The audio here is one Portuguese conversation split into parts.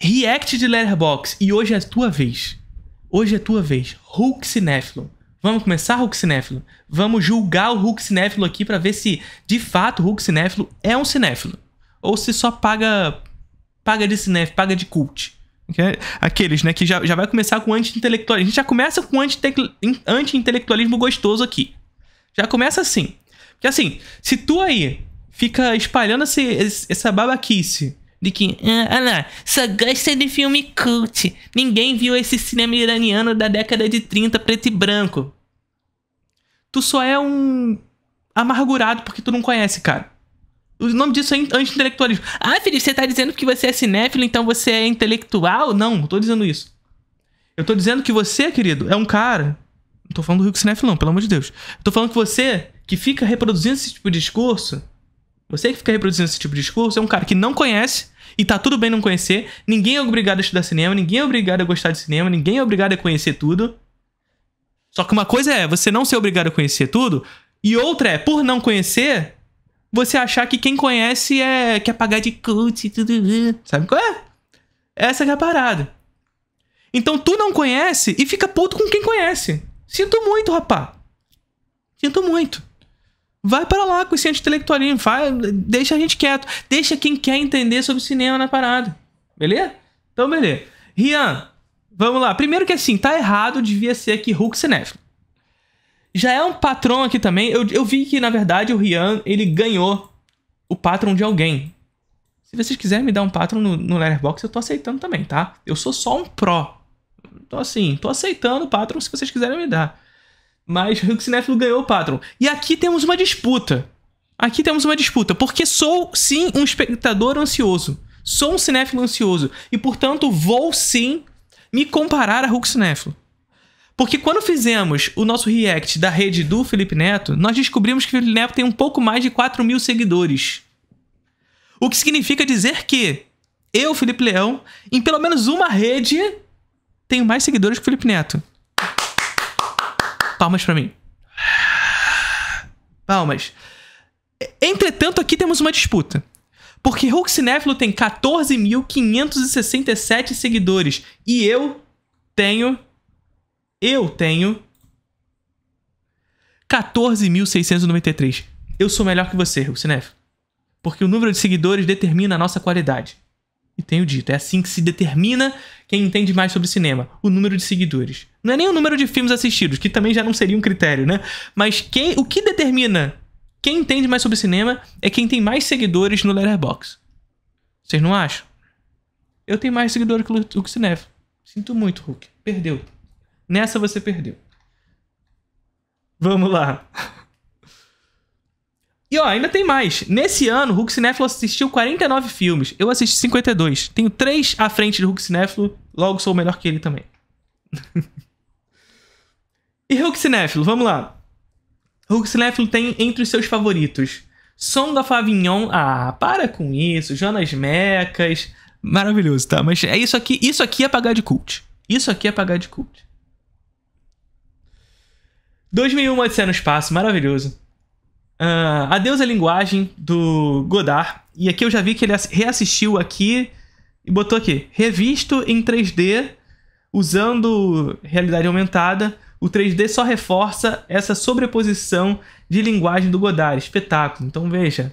React de Letterbox e hoje é a tua vez. Hoje é a tua vez. Hulk cinéfilo. Vamos começar Hulk cinéfilo. Vamos julgar o Hulk cinéfilo aqui para ver se de fato o Hulk cinéfilo é um cinéfilo ou se só paga paga de cinéfilo, paga de cult. Aqueles, né, que já, já vai começar com anti-intelectualismo. A gente já começa com anti-intelectualismo gostoso aqui. Já começa assim. Porque assim, se tu aí fica espalhando esse, essa babaquice de que, ah, ah lá, só gosta de filme cult. Ninguém viu esse cinema iraniano da década de 30, preto e branco. Tu só é um amargurado porque tu não conhece, cara. O nome disso é anti-intelectualismo. Ah, Felipe, você tá dizendo que você é cinéfilo, então você é intelectual? Não, não tô dizendo isso. Eu tô dizendo que você, querido, é um cara. Não tô falando do Rio Cinéfilo, não, pelo amor de Deus. tô falando que você, que fica reproduzindo esse tipo de discurso, você que fica reproduzindo esse tipo de discurso é um cara que não conhece e tá tudo bem não conhecer. Ninguém é obrigado a estudar cinema, ninguém é obrigado a gostar de cinema, ninguém é obrigado a conhecer tudo. Só que uma coisa é você não ser obrigado a conhecer tudo, e outra é, por não conhecer, você achar que quem conhece é quer pagar de cult e tudo. Sabe qual é? Essa é a parada. Então tu não conhece e fica puto com quem conhece. Sinto muito, rapá. Sinto muito. Vai para lá com esse anti-intelectualismo, deixa a gente quieto, deixa quem quer entender sobre cinema na parada. Beleza? Então, beleza. Rian, vamos lá. Primeiro que assim, tá errado, devia ser aqui Hulk cinéfilo. Já é um patrão aqui também. Eu, eu vi que, na verdade, o Rian, ele ganhou o patrão de alguém. Se vocês quiserem me dar um patrão no, no Letterboxd, eu tô aceitando também, tá? Eu sou só um pró. Então, assim, tô aceitando o patrão se vocês quiserem me dar. Mas Hulk Cinéfilo ganhou o Patron. E aqui temos uma disputa. Aqui temos uma disputa, porque sou sim um espectador ansioso. Sou um cinéfilo ansioso. E, portanto, vou sim me comparar a Hulk Cinéfilo. Porque quando fizemos o nosso react da rede do Felipe Neto, nós descobrimos que o Felipe Neto tem um pouco mais de 4 mil seguidores. O que significa dizer que eu, Felipe Leão, em pelo menos uma rede, tenho mais seguidores que o Felipe Neto palmas para mim. Palmas. Entretanto, aqui temos uma disputa. Porque Hulk Cinéfilo tem 14.567 seguidores e eu tenho. Eu tenho. 14.693. Eu sou melhor que você, Hulk Cinéfilo. Porque o número de seguidores determina a nossa qualidade. E tenho dito, é assim que se determina quem entende mais sobre cinema: o número de seguidores. Não é nem o número de filmes assistidos, que também já não seria um critério, né? Mas quem, o que determina quem entende mais sobre cinema é quem tem mais seguidores no Letterboxd. Vocês não acham? Eu tenho mais seguidores que o Hulk Cinef. Sinto muito, Hulk. Perdeu. Nessa você perdeu. Vamos lá. E ó, ainda tem mais. Nesse ano, Hulk Cinéfilo assistiu 49 filmes. Eu assisti 52. Tenho três à frente do Hulk Cinéfilo. Logo sou melhor que ele também. E Hulk Cinéfilo, vamos lá. Hulk Cinéfilo tem entre os seus favoritos Som da Favignon. Ah, para com isso. Jonas Mecas. Maravilhoso, tá? Mas é isso aqui. Isso aqui é pagar de cult. Isso aqui é pagar de cult. 2001 Odisseia no Espaço, maravilhoso. Uh, Adeus a Linguagem, do Godard. E aqui eu já vi que ele reassistiu aqui e botou aqui. Revisto em 3D, usando realidade aumentada, o 3D só reforça essa sobreposição de linguagem do Godard. Espetáculo. Então veja,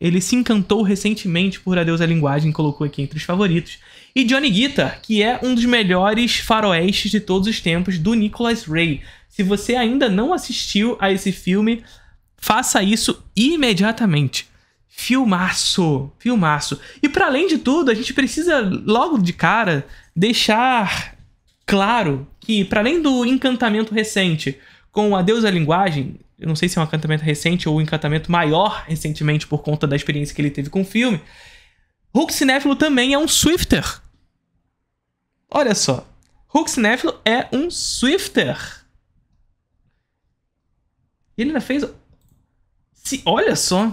ele se encantou recentemente por Adeus à Linguagem, colocou aqui entre os favoritos. E Johnny Guitar, que é um dos melhores faroestes de todos os tempos, do Nicholas Ray. Se você ainda não assistiu a esse filme, faça isso imediatamente. Filmaço, filmaço. E para além de tudo, a gente precisa logo de cara deixar claro que, para além do encantamento recente com a deusa Linguagem, eu não sei se é um encantamento recente ou um encantamento maior recentemente por conta da experiência que ele teve com o filme, Hulk Cinéfilo também é um Swifter. Olha só. Hulk Cinéfilo é um Swifter. ele ainda fez. Se, olha só.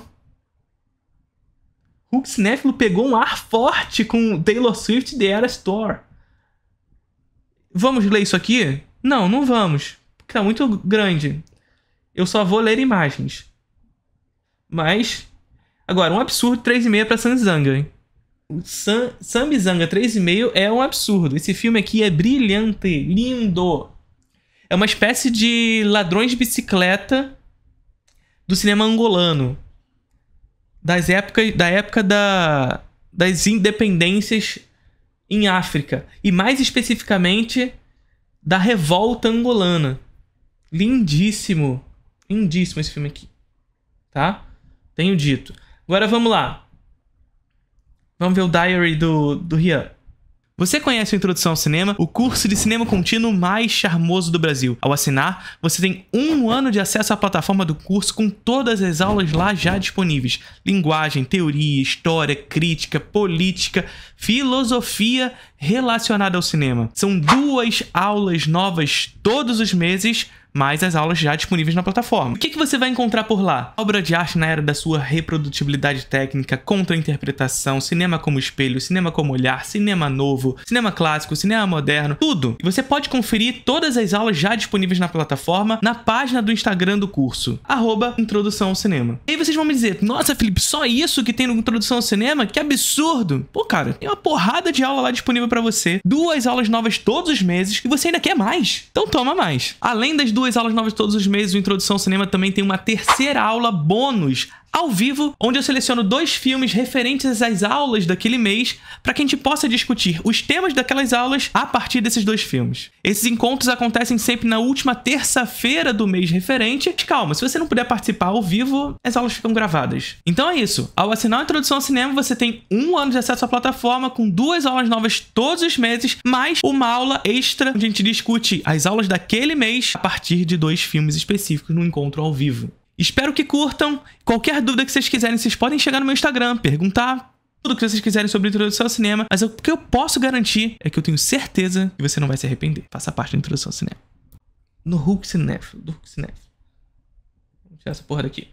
Hulk Cinéfilo pegou um ar forte com Taylor Swift The Era Store. Vamos ler isso aqui? Não, não vamos, porque tá muito grande. Eu só vou ler imagens. Mas, agora, um absurdo 3,5 pra Sanzanga, hein? Sam, Samizanga 3,5 é um absurdo. Esse filme aqui é brilhante, lindo. É uma espécie de ladrões de bicicleta do cinema angolano. Das épocas, da época da, das independências em África e mais especificamente da revolta angolana. Lindíssimo, lindíssimo esse filme aqui, tá? Tenho dito. Agora vamos lá. Vamos ver o Diary do, do Rian. Você conhece o Introdução ao Cinema, o curso de cinema contínuo mais charmoso do Brasil. Ao assinar, você tem um ano de acesso à plataforma do curso com todas as aulas lá já disponíveis. Linguagem, teoria, história, crítica, política, filosofia relacionada ao cinema. São duas aulas novas todos os meses mas as aulas já disponíveis na plataforma. O que, que você vai encontrar por lá? Obra de arte na era da sua reprodutibilidade técnica, contra-interpretação, cinema como espelho, cinema como olhar, cinema novo, cinema clássico, cinema moderno, tudo. E você pode conferir todas as aulas já disponíveis na plataforma na página do Instagram do curso, arroba Introdução ao Cinema. E aí vocês vão me dizer, nossa, Felipe, só isso que tem no Introdução ao Cinema? Que absurdo! Pô, cara, tem uma porrada de aula lá disponível para você, duas aulas novas todos os meses, e você ainda quer mais. Então toma mais. Além das duas duas aulas novas todos os meses. O Introdução ao Cinema também tem uma terceira aula bônus ao vivo, onde eu seleciono dois filmes referentes às aulas daquele mês para que a gente possa discutir os temas daquelas aulas a partir desses dois filmes. Esses encontros acontecem sempre na última terça-feira do mês referente. Mas calma, se você não puder participar ao vivo, as aulas ficam gravadas. Então é isso. Ao assinar a Introdução ao Cinema, você tem um ano de acesso à plataforma com duas aulas novas todos os meses, mais uma aula extra onde a gente discute as aulas daquele mês a partir de dois filmes específicos no encontro ao vivo. Espero que curtam. Qualquer dúvida que vocês quiserem, vocês podem chegar no meu Instagram, perguntar tudo o que vocês quiserem sobre introdução ao cinema, mas o que eu posso garantir é que eu tenho certeza que você não vai se arrepender. Faça parte da introdução ao cinema. No Hulk Cinéfilo, do Hulk Cinéfilo. Vamos tirar essa porra daqui.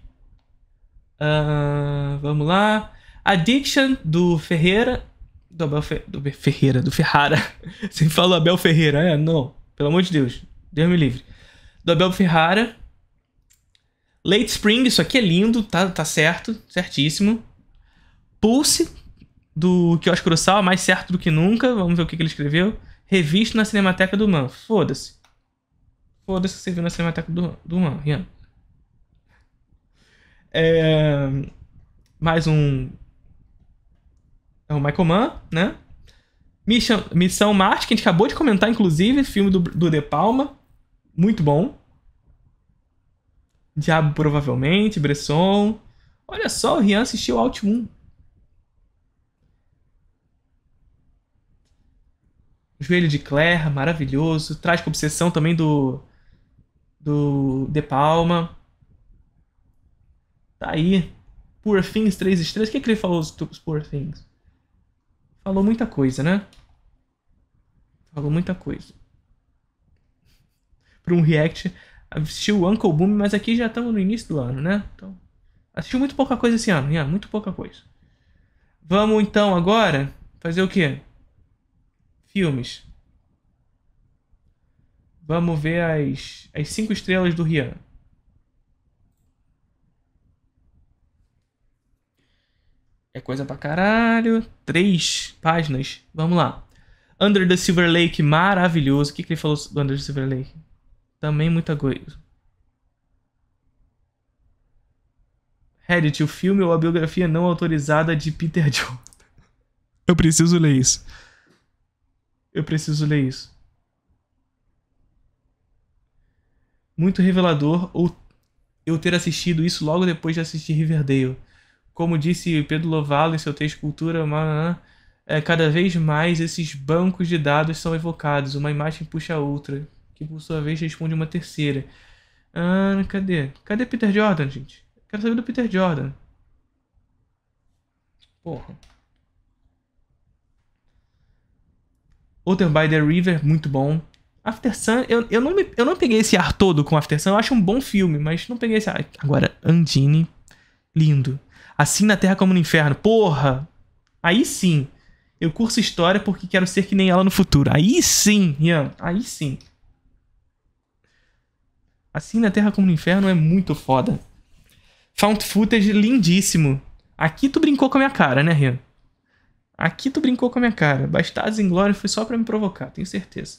Uh, vamos lá. Addiction do Ferreira. Do Abel Fe... do Ferreira, do Ferrara. Você fala Abel Ferreira, é? Não. Pelo amor de Deus. Deus me livre. Do Abel Ferrara. Late Spring, isso aqui é lindo, tá, tá certo, certíssimo. Pulse, do Kiosk Kurosawa, mais certo do que nunca. Vamos ver o que, que ele escreveu. Revisto na Cinemateca do Man. Foda-se. Foda-se que você viu na Cinemateca do, do Man, Rian. É... Mais um... É o Michael Mann, né? Missão, Missão Marte, que a gente acabou de comentar, inclusive. Filme do, do De Palma. Muito bom. Diabo provavelmente, Bresson. Olha só, o Rian assistiu Alt 1. Joelho de Claire, maravilhoso. Traz com obsessão também do. Do De Palma. Tá aí. Poor Things 3 estrelas. O que, é que ele falou sobre Poor Things? Falou muita coisa, né? Falou muita coisa. Para um react Assistiu Uncle Boom, mas aqui já estamos no início do ano, né? Então, assistiu muito pouca coisa esse ano, Ian, muito pouca coisa. Vamos então agora fazer o quê? Filmes. Vamos ver as, as cinco estrelas do Rian. É coisa pra caralho. Três páginas. Vamos lá. Under the Silver Lake, maravilhoso. O que, que ele falou do Under the Silver Lake? Também muita coisa. Reddit, o filme ou a biografia não autorizada de Peter Jones. Eu preciso ler isso. Eu preciso ler isso. Muito revelador ou eu ter assistido isso logo depois de assistir Riverdale. Como disse Pedro Lovato em seu texto Cultura, é, cada vez mais esses bancos de dados são evocados, uma imagem puxa a outra que por sua vez responde uma terceira. Ah, cadê? Cadê Peter Jordan, gente? Quero saber do Peter Jordan. Porra. Outer by the River, muito bom. After Sun, eu, eu, não me, eu não peguei esse ar todo com After Sun, eu acho um bom filme, mas não peguei esse ar. Agora, Andine, lindo. Assim na Terra como no Inferno, porra! Aí sim, eu curso história porque quero ser que nem ela no futuro. Aí sim, Ian, aí sim. Assim na Terra como no Inferno é muito foda. Found footage lindíssimo. Aqui tu brincou com a minha cara, né, Rian? Aqui tu brincou com a minha cara. Bastados em Glória foi só para me provocar, tenho certeza.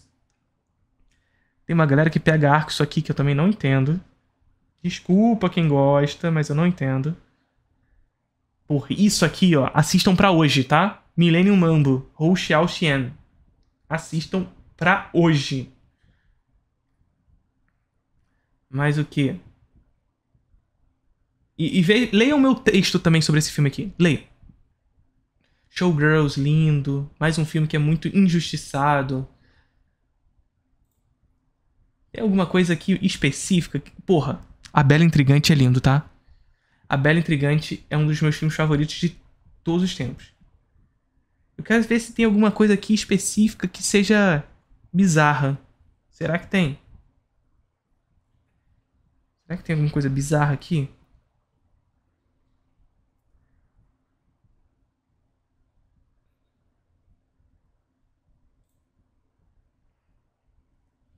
Tem uma galera que pega arco isso aqui que eu também não entendo. Desculpa quem gosta, mas eu não entendo. Por isso aqui, ó, assistam para hoje, tá? Millennium Mambo, Hou Xiao Xian. Assistam para hoje. Mas o que? E, e leia o meu texto também sobre esse filme aqui. Leia. Showgirls, lindo. Mais um filme que é muito injustiçado. Tem alguma coisa aqui específica? Porra, A Bela Intrigante é lindo, tá? A Bela Intrigante é um dos meus filmes favoritos de todos os tempos. Eu quero ver se tem alguma coisa aqui específica que seja bizarra. Será que tem? Será que tem alguma coisa bizarra aqui?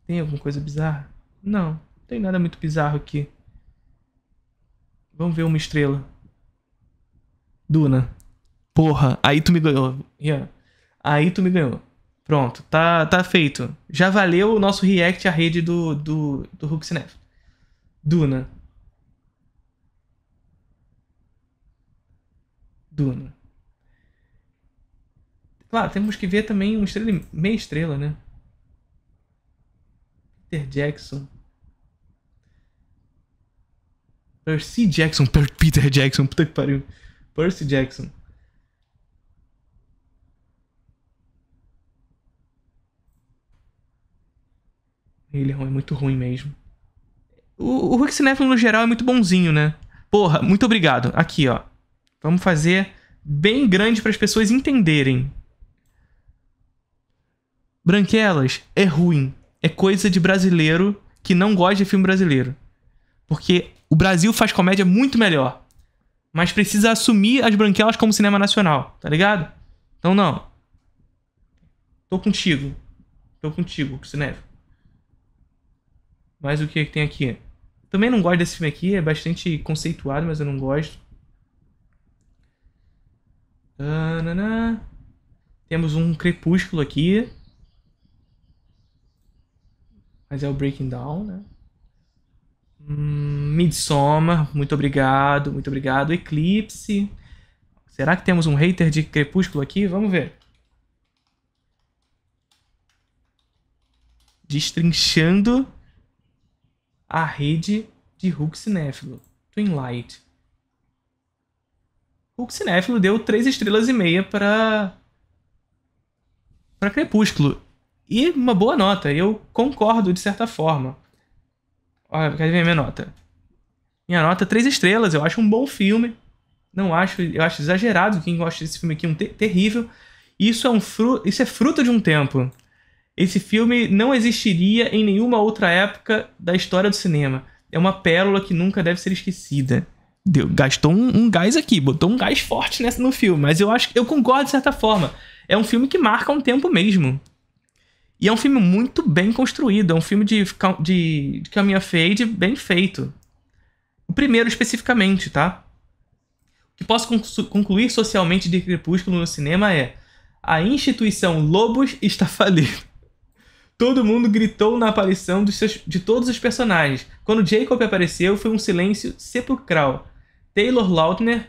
Tem alguma coisa bizarra? Não, não tem nada muito bizarro aqui. Vamos ver uma estrela. Duna. Porra, aí tu me ganhou. Yeah. Aí tu me ganhou. Pronto, tá, tá feito. Já valeu o nosso react à rede do, do, do Huxinef. Duna. Duna. Claro, temos que ver também um estrela meia estrela, né? Peter Jackson. Percy Jackson, Peter Jackson, puta que pariu. Percy Jackson. Ele é, é muito ruim mesmo. O, o Rick Cinefilo, no geral, é muito bonzinho, né? Porra, muito obrigado. Aqui, ó. Vamos fazer bem grande para as pessoas entenderem. Branquelas é ruim. É coisa de brasileiro que não gosta de filme brasileiro. Porque o Brasil faz comédia muito melhor. Mas precisa assumir as branquelas como cinema nacional, tá ligado? Então não. Tô contigo. Tô contigo, Cinef. Mas o que, é que tem aqui? Também não gosto desse filme aqui, é bastante conceituado, mas eu não gosto. Tanana. Temos um crepúsculo aqui. Mas é o Breaking Down, né? Hum, Midsommar, muito obrigado, muito obrigado. Eclipse. Será que temos um hater de Crepúsculo aqui? Vamos ver. Destrinchando a rede de Hulk Cinéfilo, Light. Hulk Cinéfilo deu 3 estrelas e meia para para Crepúsculo. E uma boa nota, eu concordo de certa forma. Olha, quer ver minha nota? Minha nota 3 estrelas, eu acho um bom filme. Não acho, eu acho exagerado quem gosta desse filme aqui, é um ter terrível. Isso é um fru isso é fruto de um tempo esse filme não existiria em nenhuma outra época da história do cinema. É uma pérola que nunca deve ser esquecida. Deu, gastou um, um, gás aqui, botou um gás forte nessa no filme, mas eu acho eu concordo de certa forma. É um filme que marca um tempo mesmo. E é um filme muito bem construído, é um filme de, de, de caminha fade bem feito. O primeiro especificamente, tá? O que posso concluir socialmente de Crepúsculo no cinema é a instituição Lobos está falida. Todo mundo gritou na aparição seus, de todos os personagens. Quando Jacob apareceu, foi um silêncio sepulcral. Taylor Lautner,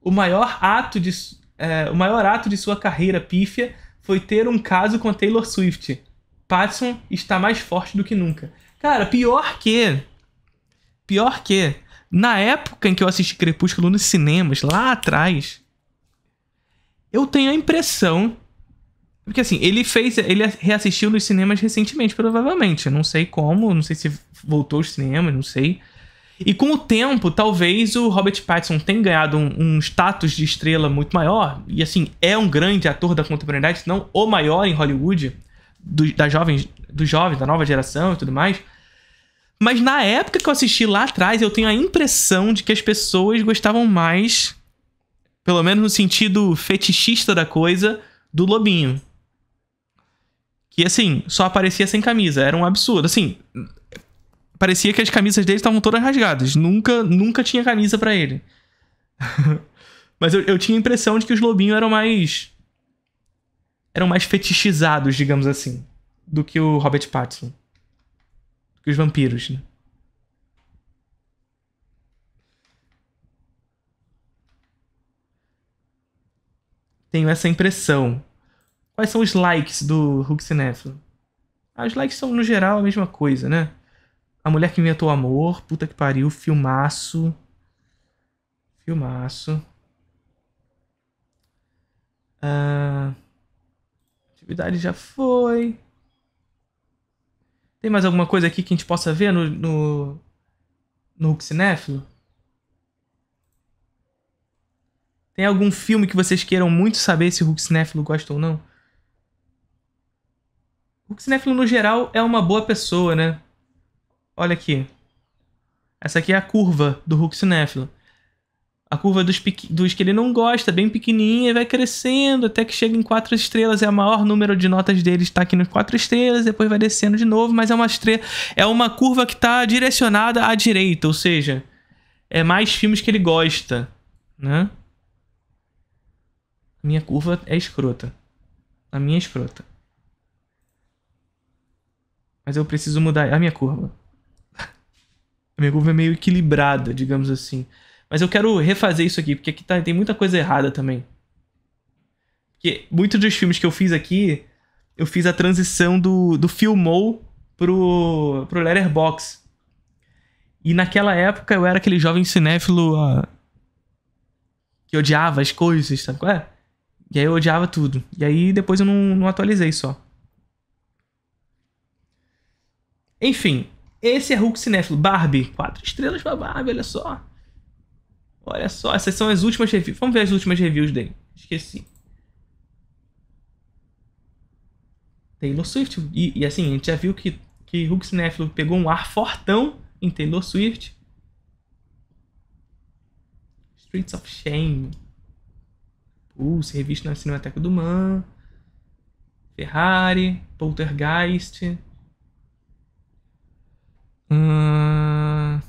o maior ato de, é, o maior ato de sua carreira pífia foi ter um caso com a Taylor Swift. Patson está mais forte do que nunca. Cara, pior que. Pior que. Na época em que eu assisti Crepúsculo nos cinemas, lá atrás, eu tenho a impressão porque assim, ele fez. Ele reassistiu nos cinemas recentemente, provavelmente. Não sei como, não sei se voltou aos cinemas, não sei. E com o tempo, talvez o Robert Pattinson tenha ganhado um, um, status de estrela muito maior. E assim, é um grande ator da contemporaneidade, se não o maior em Hollywood, do, da jovem, do jovem, da nova geração e tudo mais. Mas na época que eu assisti lá atrás, eu tenho a impressão de que as pessoas gostavam mais, pelo menos no sentido fetichista da coisa, do Lobinho que assim, só aparecia sem camisa. Era um absurdo. Assim, parecia que as camisas dele estavam todas rasgadas. Nunca, nunca tinha camisa para ele. Mas eu, eu tinha a impressão de que os lobinhos eram mais. eram mais fetichizados, digamos assim, do que o Robert Pattinson. Do que os vampiros, né? Tenho essa impressão. Quais são os likes do Hulk Cinéfilo? Ah, os likes são, no geral, a mesma coisa, né? A Mulher que Inventou o Amor, puta que pariu, filmaço. Filmaço. Ah, atividade já foi. Tem mais alguma coisa aqui que a gente possa ver no, no, no Hulk Cinéfilo? Tem algum filme que vocês queiram muito saber se o Hulk Cinéfilo gosta ou não? O cinéfilo, no geral, é uma boa pessoa, né? Olha aqui. Essa aqui é a curva do Hulk cinéfilo. A curva dos, dos que ele não gosta, bem pequenininha, e vai crescendo até que chega em quatro estrelas. É o maior número de notas dele está aqui nos quatro estrelas, depois vai descendo de novo, mas é uma estrela, é uma curva que está direcionada à direita, ou seja, é mais filmes que ele gosta, né? Minha curva é escrota. A minha é escrota. Mas eu preciso mudar a minha curva. A minha curva é meio equilibrada, digamos assim. Mas eu quero refazer isso aqui, porque aqui tá, tem muita coisa errada também. Porque muitos dos filmes que eu fiz aqui, eu fiz a transição do, do Filmou pro, pro Letterbox. E naquela época eu era aquele jovem cinéfilo uh, que odiava as coisas, sabe qual é? E aí eu odiava tudo. E aí depois eu não, não atualizei só. Enfim, esse é Hulk Cinéfilo. Barbie, quatro estrelas pra Barbie, olha só. Olha só, essas são as últimas reviews. Vamos ver as últimas reviews dele. Esqueci. Taylor Swift. E, e assim, a gente já viu que, que Hulk Cinéfilo pegou um ar fortão em Taylor Swift. Streets of Shame. Pulse, uh, revista na Cinemateca do Man. Ferrari, Poltergeist. Pressão, hum.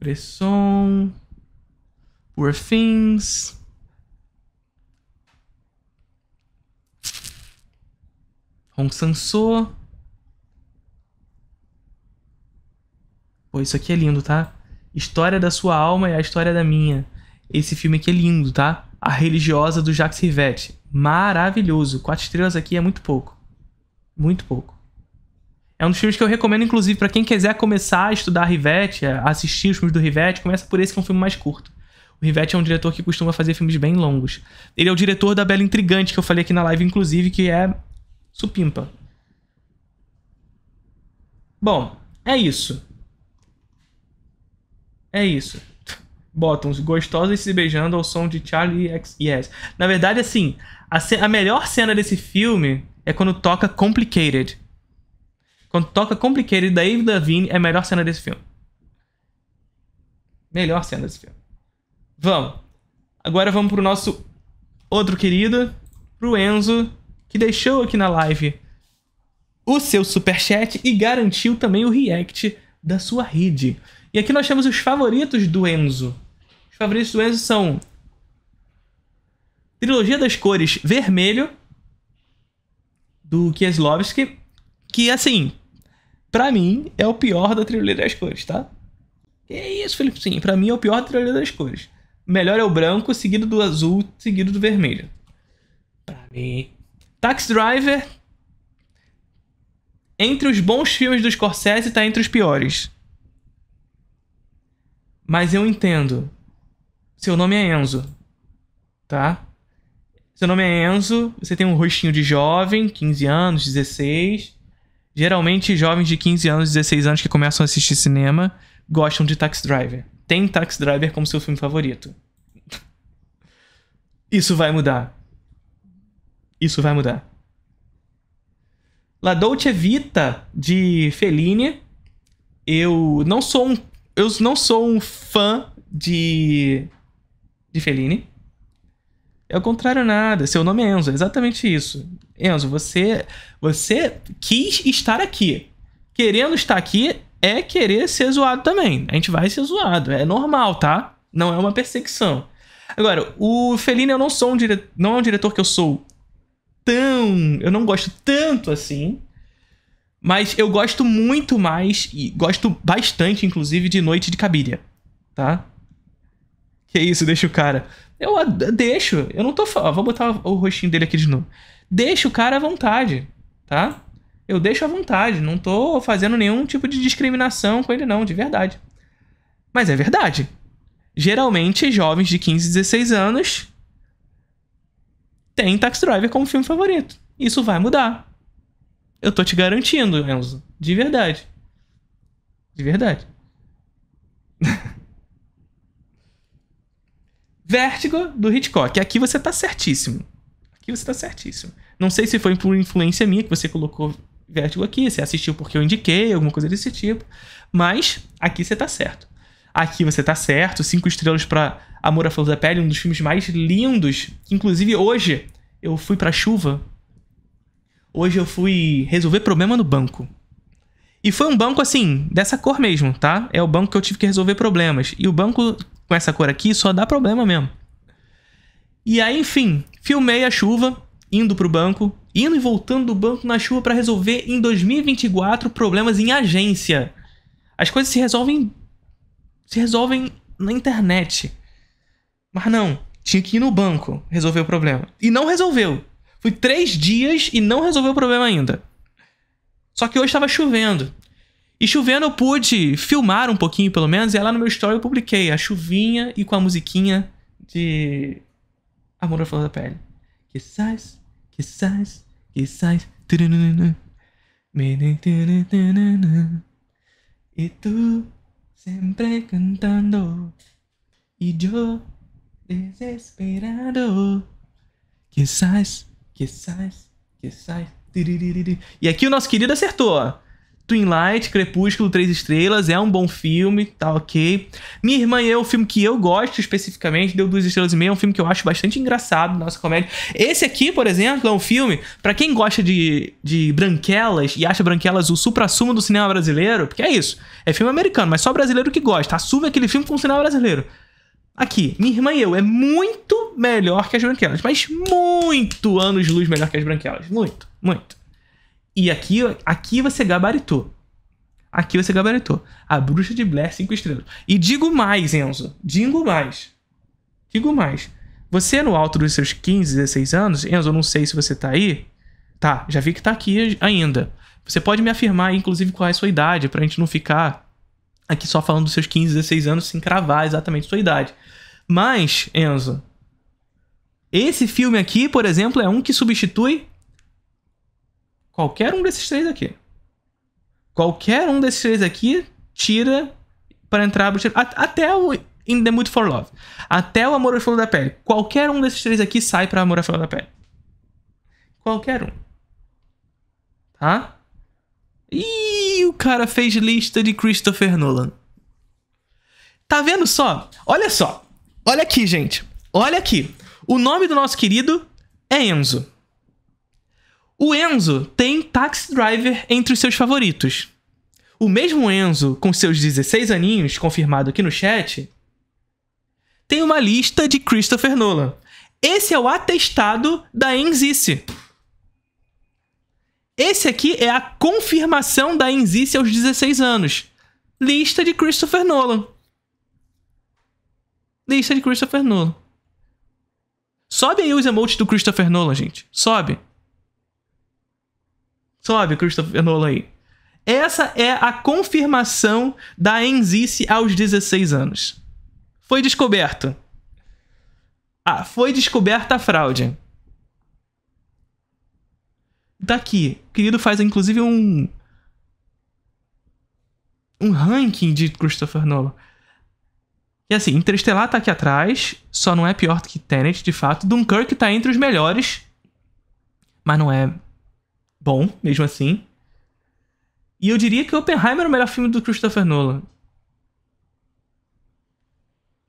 Bresson. Poor Things. Hong Sanso. Pô, isso aqui é lindo, tá? História da sua alma e é a história da minha. Esse filme aqui é lindo, tá? A Religiosa do Jacques Rivette. Maravilhoso. Quatro estrelas aqui é muito pouco. Muito pouco. É um dos filmes que eu recomendo, inclusive, para quem quiser começar a estudar Rivette, a assistir os filmes do Rivette, começa por esse que é um filme mais curto. O Rivette é um diretor que costuma fazer filmes bem longos. Ele é o diretor da Bela Intrigante, que eu falei aqui na live, inclusive, que é supimpa. Bom, é isso. É isso. Botam gostosos se beijando ao som de Charlie X. Yes. Na verdade, assim, a, a melhor cena desse filme é quando toca Complicated quando toca Complicated da Avril Lavigne é a melhor cena desse filme. Melhor cena desse filme. Vamos. Agora vamos pro nosso outro querido, pro Enzo, que deixou aqui na live o seu superchat e garantiu também o react da sua rede. E aqui nós temos os favoritos do Enzo. Os favoritos do Enzo são Trilogia das Cores Vermelho, do Kieslowski, que assim, Pra mim, é o pior da trilha das cores, tá? É isso, Felipe. Sim, pra mim é o pior da trilha das cores. Melhor é o branco, seguido do azul, seguido do vermelho. Pra mim. Tax Driver. Entre os bons filmes do Scorsese, tá entre os piores. Mas eu entendo. Seu nome é Enzo. Tá? Seu nome é Enzo, você tem um rostinho de jovem, 15 anos, 16. Geralmente, jovens de 15 anos, 16 anos que começam a assistir cinema gostam de Tax Driver. Tem Tax Driver como seu filme favorito. Isso vai mudar. Isso vai mudar. La Dolce Vita de Fellini. Eu não sou um eu não sou um fã de de Fellini. É o contrário nada. Seu nome é Enzo, é exatamente isso. Enzo, você você quis estar aqui. Querendo estar aqui é querer ser zoado também. A gente vai ser zoado, é normal, tá? Não é uma perseguição. Agora, o Felino eu não sou um diretor, não é um diretor que eu sou tão, eu não gosto tanto assim. Mas eu gosto muito mais e gosto bastante inclusive de Noite de Cabiria, tá? Que isso, deixa o cara eu deixo, eu não tô falando. Vou botar o rostinho dele aqui de novo. Deixo o cara à vontade, tá? Eu deixo à vontade, não tô fazendo nenhum tipo de discriminação com ele, não, de verdade. Mas é verdade. Geralmente, jovens de 15, 16 anos têm Tax Driver como filme favorito. Isso vai mudar. Eu tô te garantindo, Enzo. De verdade. De verdade. Vértigo do Hitchcock. Aqui você tá certíssimo. Aqui você tá certíssimo. Não sei se foi por influência minha que você colocou Vértigo aqui, você assistiu porque eu indiquei, alguma coisa desse tipo, mas aqui você tá certo. Aqui você tá certo, cinco estrelas para Amor à Flor da Pele, um dos filmes mais lindos. Inclusive hoje eu fui pra chuva. Hoje eu fui resolver problema no banco. E foi um banco assim, dessa cor mesmo, tá? É o banco que eu tive que resolver problemas. E o banco com essa cor aqui só dá problema mesmo. E aí, enfim, filmei a chuva, indo pro banco, indo e voltando do banco na chuva para resolver em 2024 problemas em agência. As coisas se resolvem se resolvem na internet. Mas não, tinha que ir no banco resolver o problema. E não resolveu. Fui três dias e não resolveu o problema ainda. Só que hoje estava chovendo. E chovendo eu pude filmar um pouquinho, pelo menos, e é lá no meu story eu publiquei a chuvinha e com a musiquinha de Amor à Flor da Pele. Que sais, que sais, que sais. E tu sempre cantando, e eu desesperado. Que sais, que sais, que sais. E aqui o nosso querido acertou, ó. Twin Light, Crepúsculo, Três Estrelas, é um bom filme, tá ok. Minha Irmã Eu, é um filme que eu gosto especificamente, deu duas estrelas e meia, é um filme que eu acho bastante engraçado, nossa comédia. Esse aqui, por exemplo, é um filme, para quem gosta de, de branquelas e acha branquelas o supra-sumo do cinema brasileiro, porque é isso, é filme americano, mas só brasileiro que gosta, assume aquele filme com o cinema brasileiro. Aqui, Minha Irmã e Eu é muito melhor que as branquelas, mas muito anos-luz melhor que as branquelas, muito, muito. E aqui, aqui você gabaritou. Aqui você gabaritou. A bruxa de Blair, 5 estrelas. E digo mais, Enzo. Digo mais. Digo mais. Você no alto dos seus 15, 16 anos, Enzo, eu não sei se você tá aí. Tá, já vi que tá aqui ainda. Você pode me afirmar, inclusive, qual é a sua idade, pra gente não ficar aqui só falando dos seus 15, 16 anos sem cravar exatamente a sua idade. Mas, Enzo, esse filme aqui, por exemplo, é um que substitui Qualquer um desses três aqui. Qualquer um desses três aqui tira para entrar até o In the Mood for Love, até o Amor à Flor da Pele. Qualquer um desses três aqui sai para Amor à Flor da Pele. Qualquer um. Tá? Ih, o cara fez lista de Christopher Nolan. Tá vendo só? Olha só. Olha aqui, gente. Olha aqui. O nome do nosso querido é Enzo. O Enzo tem Taxi Driver entre os seus favoritos. O mesmo Enzo, com seus 16 aninhos, confirmado aqui no chat, tem uma lista de Christopher Nolan. Esse é o atestado da Enzice. Esse aqui é a confirmação da Enzice aos 16 anos. Lista de Christopher Nolan. Lista de Christopher Nolan. Sobe aí os emotes do Christopher Nolan, gente. Sobe. Sobe, Christopher Nolan aí. Essa é a confirmação da Enzice aos 16 anos. Foi descoberto. Ah, foi descoberta a fraude. Daqui, tá o querido faz inclusive um um ranking de Christopher Nolan. E assim, Interestelar tá aqui atrás, só não é pior do que Tenet, de fato. Dunkirk tá entre os melhores, mas não é bom, mesmo assim. E eu diria que Oppenheimer é o melhor filme do Christopher Nolan.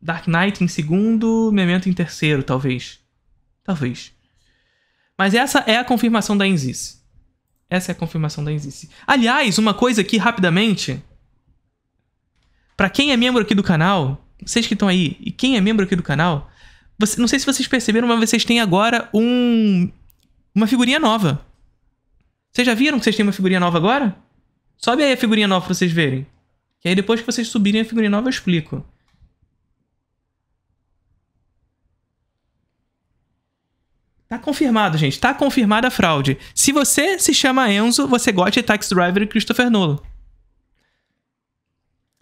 Dark Knight em segundo, Memento em terceiro, talvez. Talvez. Mas essa é a confirmação da Inzice. Essa é a confirmação da Inzice. Aliás, uma coisa aqui rapidamente. Para quem é membro aqui do canal, vocês que estão aí, e quem é membro aqui do canal, você, não sei se vocês perceberam, mas vocês têm agora um uma figurinha nova. Vocês já viram que vocês têm uma figurinha nova agora? Sobe aí a figurinha nova pra vocês verem. Que aí depois que vocês subirem a figurinha nova eu explico. Tá confirmado, gente. Tá confirmada a fraude. Se você se chama Enzo, você gosta de Tax Driver e Christopher Nolan.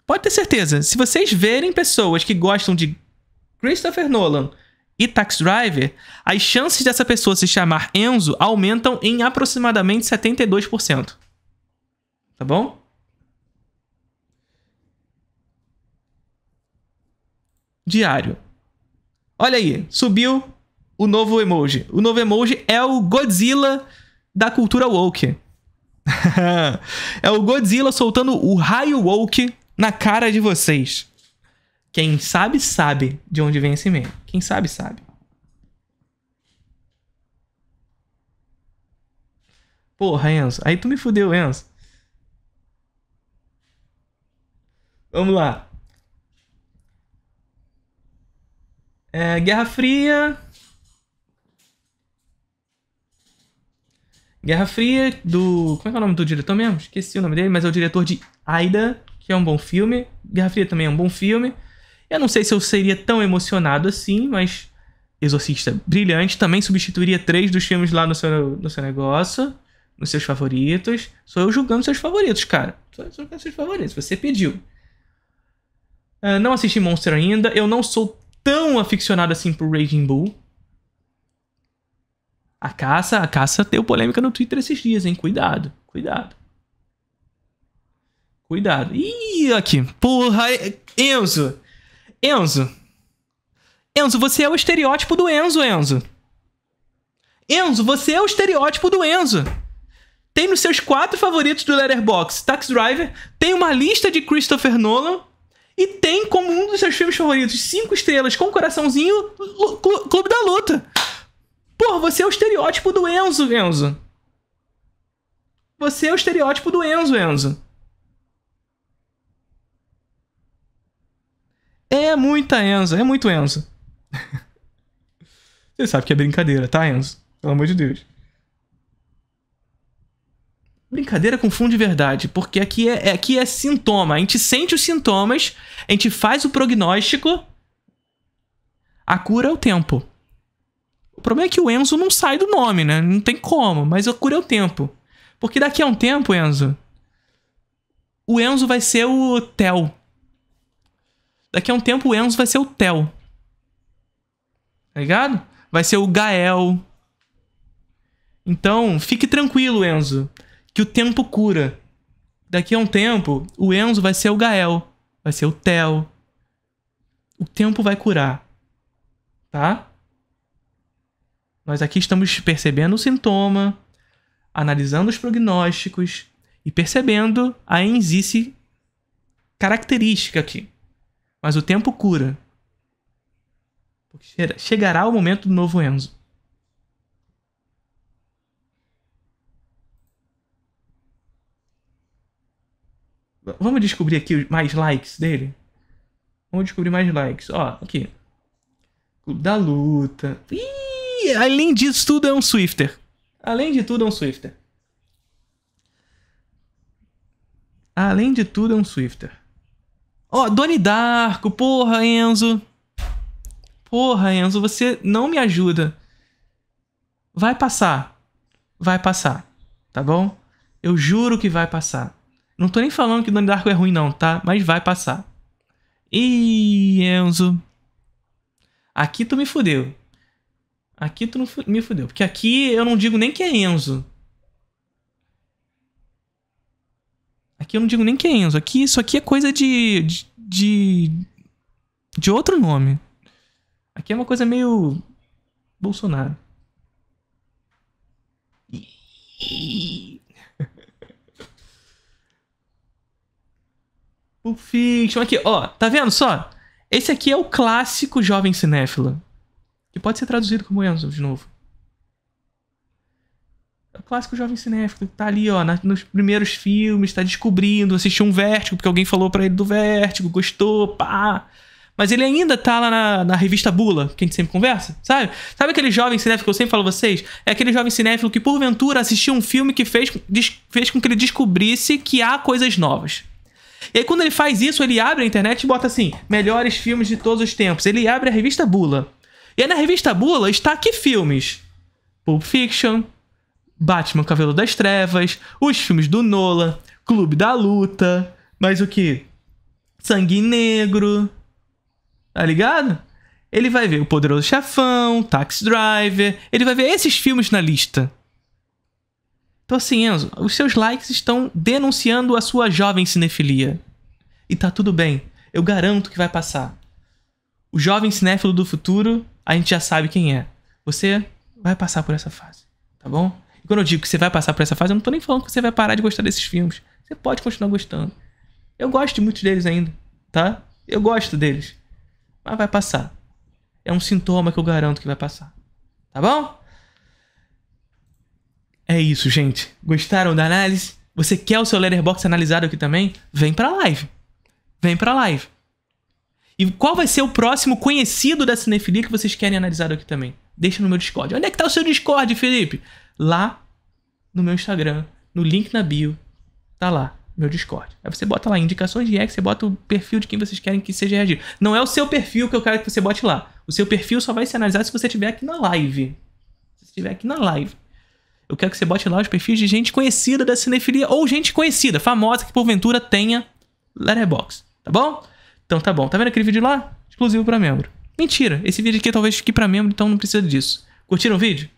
Pode ter certeza. Se vocês verem pessoas que gostam de Christopher Nolan e Tax Driver, as chances dessa pessoa se chamar Enzo aumentam em aproximadamente 72%. Tá bom? Diário. Olha aí, subiu o novo emoji. O novo emoji é o Godzilla da cultura woke. é o Godzilla soltando o raio woke na cara de vocês. Quem sabe, sabe de onde vem esse meme. Quem sabe, sabe. Porra, Enzo. Aí tu me fudeu, Enzo. Vamos lá. É, Guerra Fria. Guerra Fria do. Como é, é o nome do diretor mesmo? Esqueci o nome dele, mas é o diretor de Aida, que é um bom filme. Guerra Fria também é um bom filme. Eu não sei se eu seria tão emocionado assim, mas Exorcista brilhante também substituiria três dos filmes lá no seu, no seu negócio, nos seus favoritos. Sou eu julgando seus favoritos, cara. Sou eu julgando seus favoritos, você pediu. Uh, não assisti Monster ainda. Eu não sou tão aficionado assim por Raging Bull. A caça, a caça deu polêmica no Twitter esses dias, hein? Cuidado, cuidado. Cuidado. Ih, aqui. Porra, Enzo. Enzo. Enzo, você é o estereótipo do Enzo, Enzo. Enzo, você é o estereótipo do Enzo. Tem nos seus quatro favoritos do Letterboxd, Tax Driver, tem uma lista de Christopher Nolan e tem como um dos seus filmes favoritos, cinco estrelas com um coraçãozinho, Clube da Luta. Porra, você é o estereótipo do Enzo, Enzo. Você é o estereótipo do Enzo, Enzo. É muita Enzo, é muito Enzo. Você sabe que é brincadeira, tá, Enzo? Pelo amor de Deus. Brincadeira com fundo de verdade, porque aqui é, é, aqui é sintoma. A gente sente os sintomas, a gente faz o prognóstico, a cura é o tempo. O problema é que o Enzo não sai do nome, né? Não tem como, mas a cura é o tempo. Porque daqui a um tempo, Enzo, o Enzo vai ser o Theo. Daqui a um tempo o Enzo vai ser o Theo. Tá ligado? Vai ser o Gael. Então, fique tranquilo, Enzo, que o tempo cura. Daqui a um tempo, o Enzo vai ser o Gael, vai ser o Theo. O tempo vai curar. Tá? Nós aqui estamos percebendo o sintoma, analisando os prognósticos e percebendo a enzice característica aqui mas o tempo cura. Chegará o momento do novo Enzo. Vamos descobrir aqui mais likes dele? Vamos descobrir mais likes. Ó, aqui. Clube da luta. Ih, além disso tudo é um Swifter. Além de tudo é um Swifter. Além de tudo é um Swifter. Ó, oh, Doni Darko, porra, Enzo. Porra, Enzo, você não me ajuda. Vai passar. Vai passar. Tá bom? Eu juro que vai passar. Não tô nem falando que Doni Darko é ruim, não, tá? Mas vai passar. Ih, Enzo. Aqui tu me fudeu. Aqui tu me fudeu. Porque aqui eu não digo nem que é Enzo. Aqui eu não digo nem quem é Aqui, isso aqui é coisa de, de. de, de outro nome. Aqui é uma coisa meio. Bolsonaro. O Fiction. Aqui, ó. Tá vendo só? Esse aqui é o clássico jovem cinéfilo. Que pode ser traduzido como Enzo de novo clássico jovem cinéfico, que tá ali, ó, na, nos primeiros filmes, tá descobrindo, assistiu um Vértigo, porque alguém falou para ele do Vértigo, gostou, pá. Mas ele ainda tá lá na, na revista Bula, que a gente sempre conversa, sabe? Sabe aquele jovem cinéfilo que eu sempre falo a vocês? É aquele jovem cinéfilo que, porventura, assistiu um filme que fez, fez com que ele descobrisse que há coisas novas. E aí, quando ele faz isso, ele abre a internet e bota assim: melhores filmes de todos os tempos. Ele abre a revista Bula. E aí, na revista Bula está que filmes? Pulp Fiction, Batman Cavalo das Trevas, os filmes do Nola, Clube da Luta, mas o que? Sangue Negro. Tá ligado? Ele vai ver O Poderoso Chefão, Taxi Driver, ele vai ver esses filmes na lista. Então assim, Enzo, os seus likes estão denunciando a sua jovem cinefilia. E tá tudo bem. Eu garanto que vai passar. O jovem cinéfilo do futuro, a gente já sabe quem é. Você vai passar por essa fase, tá bom? quando eu digo que você vai passar por essa fase, eu não tô nem falando que você vai parar de gostar desses filmes. Você pode continuar gostando. Eu gosto de muitos deles ainda, tá? Eu gosto deles. Mas vai passar. É um sintoma que eu garanto que vai passar. Tá bom? É isso, gente. Gostaram da análise? Você quer o seu letterbox analisado aqui também? Vem pra live. Vem pra live. E qual vai ser o próximo conhecido da cinefilia que vocês querem analisado aqui também? Deixa no meu Discord. Onde é que tá o seu Discord, Felipe? lá no meu Instagram, no link na bio, tá lá meu Discord. Aí você bota lá indicações de ex, você bota o perfil de quem vocês querem que seja reagido. Não é o seu perfil que eu quero que você bote lá. O seu perfil só vai ser analisado se você estiver aqui na live. Se estiver aqui na live. Eu quero que você bote lá os perfis de gente conhecida da cinefilia ou gente conhecida, famosa, que porventura tenha Letterboxd, tá bom? Então tá bom. Tá vendo aquele vídeo lá? Exclusivo para membro. Mentira, esse vídeo aqui talvez fique para membro, então não precisa disso. Curtiram o vídeo?